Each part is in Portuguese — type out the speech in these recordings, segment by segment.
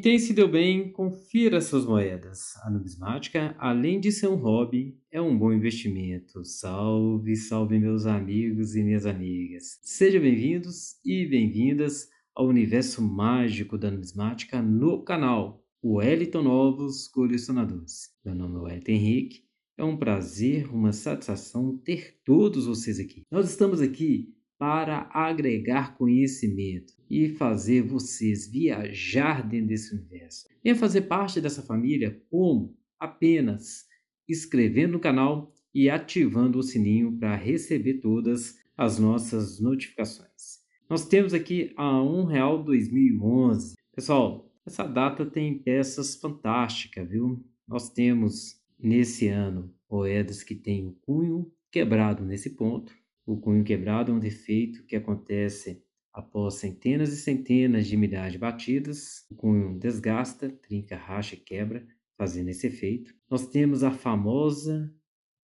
Quem se deu bem, confira suas moedas. A numismática, além de ser um hobby, é um bom investimento. Salve, salve meus amigos e minhas amigas. Sejam bem-vindos e bem-vindas ao universo mágico da numismática no canal Wellington Novos Colecionadores. Meu nome é Wellington Henrique. É um prazer, uma satisfação ter todos vocês aqui. Nós estamos aqui para agregar conhecimento e fazer vocês viajar dentro desse universo. Venha fazer parte dessa família como? Apenas inscrevendo no canal e ativando o sininho para receber todas as nossas notificações. Nós temos aqui a um real 2011. Pessoal, essa data tem peças fantásticas, viu? Nós temos nesse ano moedas que têm o cunho quebrado nesse ponto, o cunho quebrado é um defeito que acontece após centenas e centenas de milhares de batidas. O cunho desgasta, trinca, racha, quebra, fazendo esse efeito. Nós temos a famosa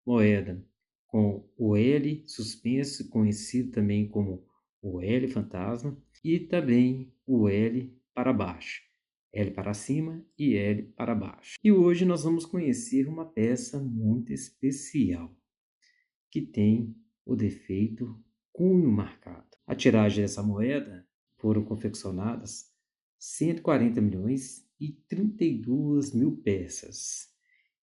moeda com o L suspenso, conhecido também como o L fantasma, e também o L para baixo. L para cima e L para baixo. E hoje nós vamos conhecer uma peça muito especial que tem o defeito, cunho marcado. A tiragem dessa moeda foram confeccionadas 140 milhões e 32 mil peças.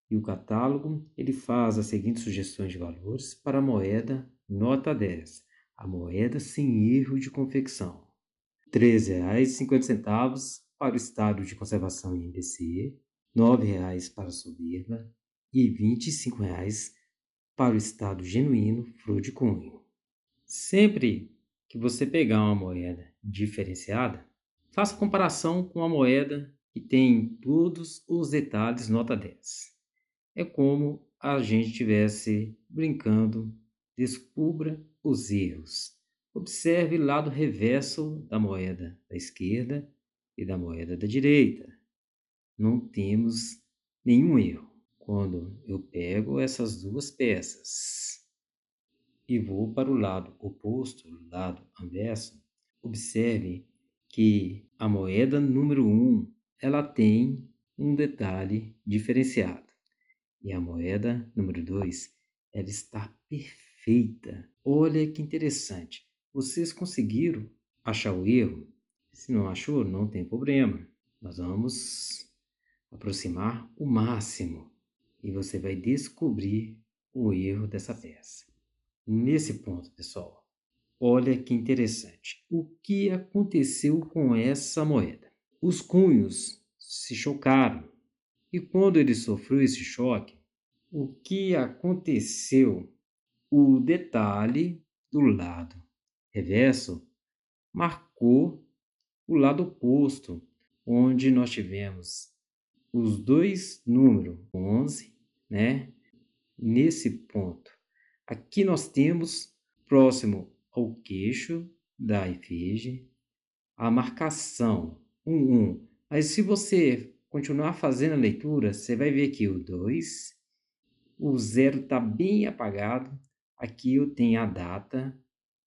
E o catálogo ele faz as seguintes sugestões de valores para a moeda nota 10, a moeda sem erro de confecção. R$ 3,50 para o estado de conservação em IBC, R$ 9,00 para a soberba e R$ 25,00 para o estado genuíno de cunho. Sempre que você pegar uma moeda diferenciada, faça comparação com a moeda que tem todos os detalhes nota 10. É como a gente estivesse brincando, descubra os erros. Observe lado reverso da moeda da esquerda e da moeda da direita. Não temos nenhum erro quando eu pego essas duas peças e vou para o lado oposto, lado anverso, observe que a moeda número 1 um, ela tem um detalhe diferenciado. E a moeda número 2, ela está perfeita. Olha que interessante. Vocês conseguiram achar o erro? Se não achou, não tem problema. Nós vamos aproximar o máximo e você vai descobrir o erro dessa peça. Nesse ponto, pessoal, olha que interessante. O que aconteceu com essa moeda? Os cunhos se chocaram e quando ele sofreu esse choque, o que aconteceu? O detalhe do lado reverso marcou o lado oposto, onde nós tivemos os dois números 11 né? Nesse ponto. Aqui nós temos próximo ao queixo da efígie a marcação 1 1. Mas se você continuar fazendo a leitura, você vai ver que o 2, o 0 está bem apagado. Aqui eu tenho a data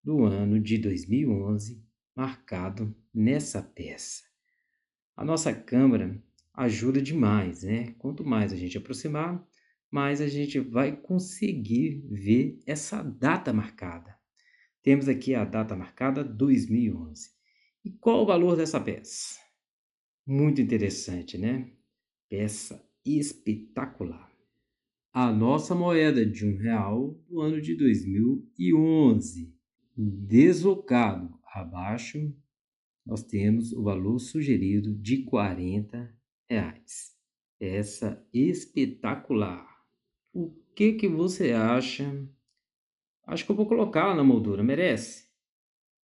do ano de 2011 marcado nessa peça. A nossa câmera ajuda demais, né? Quanto mais a gente aproximar, mas a gente vai conseguir ver essa data marcada. Temos aqui a data marcada 2011. E qual o valor dessa peça? Muito interessante, né? Peça espetacular. A nossa moeda de um real do ano de 2011, deslocado abaixo, nós temos o valor sugerido de 40 reais. Peça espetacular. O que que você acha? Acho que eu vou colocar na moldura, merece.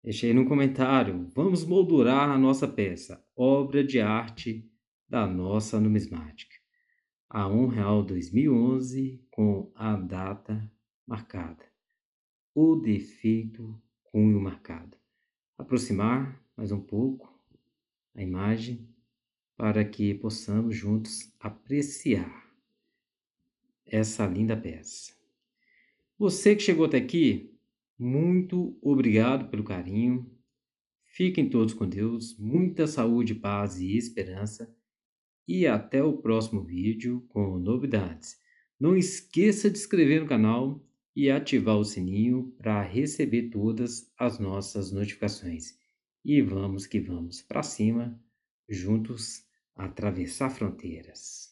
Deixei no comentário. Vamos moldurar a nossa peça, obra de arte da nossa numismática. A R$ 2011 com a data marcada. O defeito cunho marcado. Aproximar mais um pouco a imagem para que possamos juntos apreciar essa linda peça. Você que chegou até aqui, muito obrigado pelo carinho. Fiquem todos com Deus, muita saúde, paz e esperança. E até o próximo vídeo com novidades. Não esqueça de inscrever no canal e ativar o sininho para receber todas as nossas notificações. E vamos que vamos para cima, juntos atravessar fronteiras.